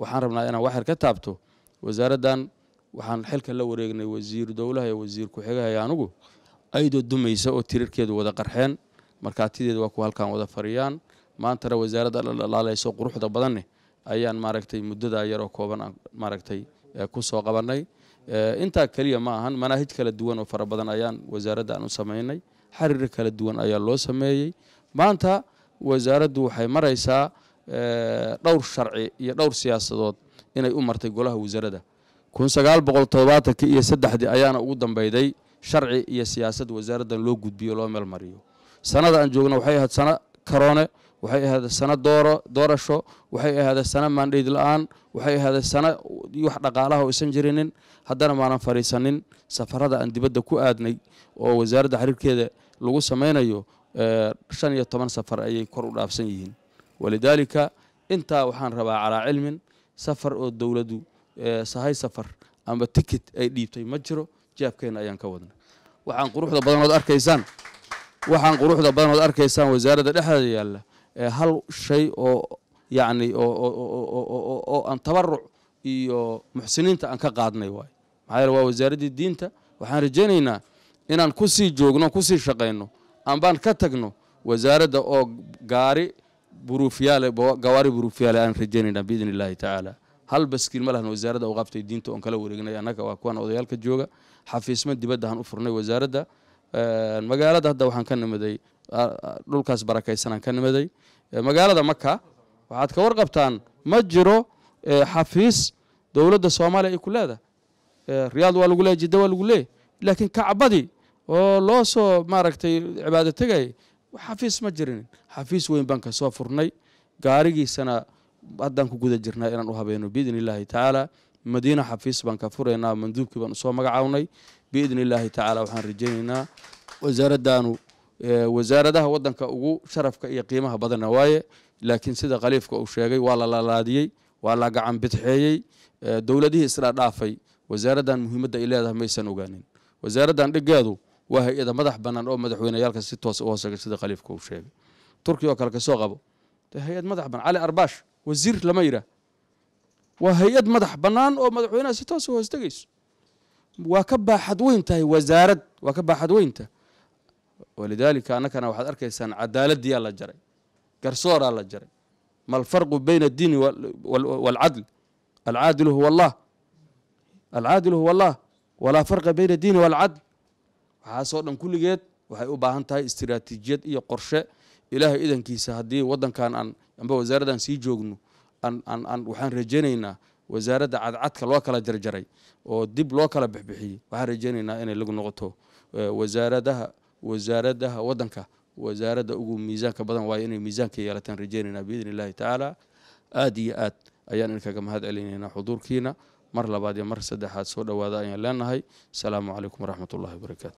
waxaan rabnaa inaan waxyar ka taabto wasaaraddan waxaan xilka la wareegnay wasiiru dowlaha iyo wasiir ku-xigahaya anugu aydoo dumaysa oo tirarkeedu wada qarxeen markhaatideeda waa kuwa halkaan wada fariyaan maantana wasaaradda dhaldhalaalayso quruxda badanneh ayaan maaragtay muddadaa yaroo kooban maaragtay ku soo qabannay intaa keliya ma ahan manaahij kala duwan oo fara badan ayaan wasaaradda aan u samaynay xariiro kala duwan ayaa loo sameeyey maanta wasaaraddu waxay maraysaa dhowr sharci iyo dhowr siyaasadood inay u martay golaha wasaarada kun sagaal boqol todobaatankii iyo saddexdii ayaana ugu dambeyday sharci iyo siyaasad wasaaraddan loo gudbiyo loo meelmariyo sanada aan joogna waxay ahayd sano karoone waxay ahaadee sano dooro doorasho waxay ahaadee sano maandhayd la-aan waxay ahaadee sano wax dhaqaalaha isan jirinin haddana maanan fariisanin safarada aan dibadda ku aadnay oo wasaaradda xiriirkeeda lagu samaynayo shan iyo toban safar ayay kor u dhaafsan yihiin walidaalika intaa waxaan rabaa calaa cilmin safar oo dowladu sahay safar amba tikid ay dhiibtay ma jiro jaabkeenna ayaan ka wadnay waxaan quruxda badanood arkaysaan waxaan quruxda badanood arkaysaan wasaaradda dhexdeeda yaalla hal shay oo yacni oo aan tabaruc iyo muxsiniinta aan ka qaadnay waay maxaa yeele waa wasaaraddii diinta waxaan rajaynaynaa inaan kusii joogno kusii shaqayno ambaan ka tagno wasaaradda oo gaari buruufyaale gawaari buruufyaale aan rajaynayna biidn illaahi tacaala hal baskiil ma lahan wasaaradda u qabtay diinta oon kala wareegnay annaga waa kuwan odayaalka jooga xafiisma dibadda ahaan u furnay wasaaradda magaalada hadda waxaan ka nimaday dhulkaas barakaysanaan ka nimaday magaalada maka waxaad ka warqabtaan ma jiro xafiis dowladda soomaaliya ay ku leedahay riyaad waa lagu leeya jidda waa lagu leeya laakiin kacbadii oo loo soo maaragtay cibaado tegayay xafiis ma jirin xafiis weyn baan kasoo furnay gaarigiisana haddaan ku guda jirnaa inaan u habeeno biidni illaahi tacaala madiina xafiis baan ka furaynaa manduubkii baan usoo magacawnay biidni illaahi tacaala waxaan rajaynaynaa wasaaraddaanu wasaaradaha waddanka ugu sharafka iyo qiimaha badana waaye laakiin sida khaliifka uu sheegay waa la lalaadiyey waa la gacan bidxeeyey dowladihii isla dhaafay wasaaraddan muhiimadda ay leedahay maysan ogaanin wasaaraddan dhigeedu waa hay-ada madax banaan oo madaxweyneyaalka si toosa u hooseeya sida khaliifka uu sheegay turkiya oo kale kasoo qabo dee hay-ad madax bannaan cali arbaash wasiir lama yidhaah waa hay-ad madax banaan oo madaxweynaha si toos u hoostegayso waa ka baaxad weyn tahay wasaarad waa ka baaxad weyntahay walidaalika annakana waxaad arkaysaan cadaaladdiyaa la jaray garsooraa la jaray ma alfarqu bayna addiini waalcadl alcaadilu huwa allah alcaadilu huwa allah walaa farqa bayna addiini waalcadl waxaasoo dhan kulligeed waxay u baahan tahay istiraatiijiyad iyo qorshe ilaahay idankiisa haddii waddankan aan amba wasaaradan sii joogno aan waxaan rajaynaynaa wasaaradda cadcadka loo kala jarjaray oo dib loo kala bixbixiyey waxaan rajaynaynaa inay lagu noqoto e, wasaaradaha wasaaradaha waddanka wasaaradda ugu miisaanka badan waayo inay miisaanka yeelataan rajaynaynaa biidni illaahi tacaala aada iyo aad ayaan inkaga mahad celinaynaa xuduurkiina mar labaad iyo mar saddexaad soo dhowaada ayaan leenahay asalaamu calaykum waraxmat ullahi wabarakaatu